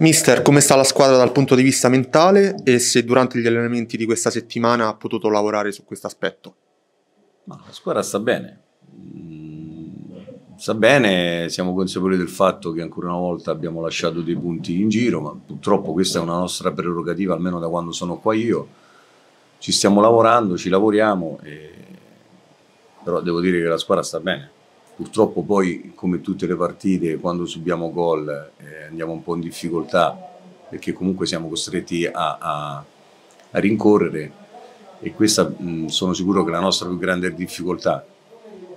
Mister, come sta la squadra dal punto di vista mentale e se durante gli allenamenti di questa settimana ha potuto lavorare su questo aspetto? Ma la squadra sta bene. Mm, sta bene, siamo consapevoli del fatto che ancora una volta abbiamo lasciato dei punti in giro, ma purtroppo questa è una nostra prerogativa, almeno da quando sono qua io. Ci stiamo lavorando, ci lavoriamo, e... però devo dire che la squadra sta bene. Purtroppo poi, come tutte le partite, quando subiamo gol eh, andiamo un po' in difficoltà perché comunque siamo costretti a, a, a rincorrere e questa mh, mm, sono sicuro che è la nostra più grande difficoltà.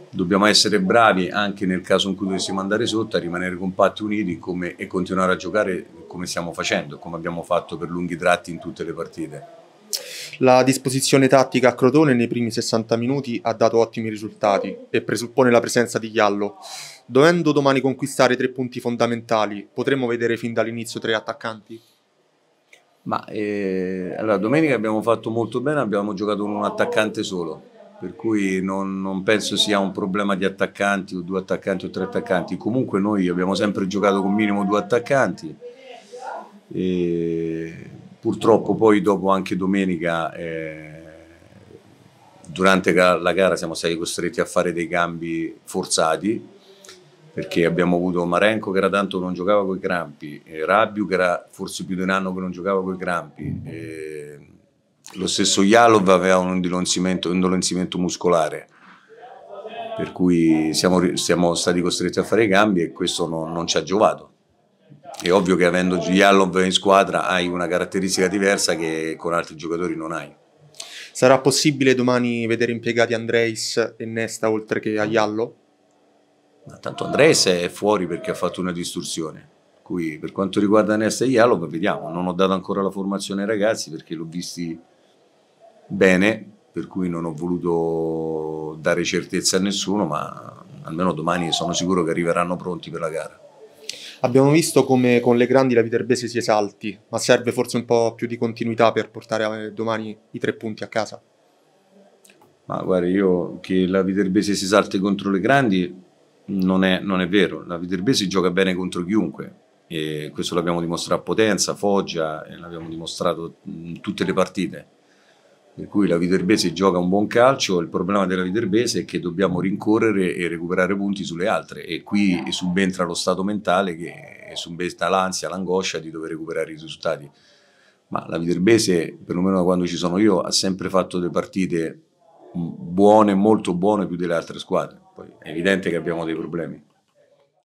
Dobbiamo essere bravi anche nel caso in cui dovessimo andare sotto a rimanere compatti uniti come, e continuare a giocare come stiamo facendo, come abbiamo fatto per lunghi tratti in tutte le partite. La disposizione tattica a Crotone nei primi 60 minuti ha dato ottimi risultati e presuppone la presenza di Ghiallo. Dovendo domani conquistare tre punti fondamentali, potremmo vedere fin dall'inizio tre attaccanti? Ma eh, allora, domenica abbiamo fatto molto bene, abbiamo giocato con un attaccante solo, per cui non, non, penso sia un problema di attaccanti o due attaccanti o tre attaccanti. Comunque noi abbiamo sempre giocato con minimo due attaccanti. E Purtroppo poi dopo anche domenica, eh, durante la gara siamo stati costretti a fare dei cambi forzati, perché abbiamo avuto Marenco che era tanto che non giocava con i crampi, eh, che era forse più di un anno che non giocava con i crampi, eh, lo stesso Jalov aveva un indolenzimento, un indolenzimento muscolare per cui siamo, siamo, stati costretti a fare i cambi e questo non, non ci ha giovato. È ovvio che avendo Giallov in squadra hai una caratteristica diversa che con altri giocatori non hai. Sarà possibile domani vedere impiegati Andreis e Nesta oltre che Aiallo? Ma tanto Andreis è fuori perché ha fatto una distorsione. Qui, per quanto riguarda Nesta e Aiallo, vediamo. Non ho dato ancora la formazione ai ragazzi perché l'ho visti bene, per cui non ho voluto dare certezza a nessuno, ma almeno domani sono sicuro che arriveranno pronti per la gara. Abbiamo visto come con le grandi la Viterbese si esalti, ma serve forse un po' più di continuità per portare eh, domani i tre punti a casa. Ma guarda, io che la Viterbese si esalti contro le grandi non è, non è vero. La Viterbese gioca bene contro chiunque. E questo l'abbiamo dimostrato a Potenza, a Foggia, l'abbiamo dimostrato in tutte le partite per cui la Viterbese gioca un buon calcio, il problema della Viterbese è che dobbiamo rincorrere e recuperare punti sulle altre e qui subentra lo stato mentale che subentra l'ansia, l'angoscia di dover recuperare i risultati. Ma la Viterbese, perlomeno da quando ci sono io, ha sempre fatto delle partite buone, molto buone più delle altre squadre. Poi è evidente che abbiamo dei problemi.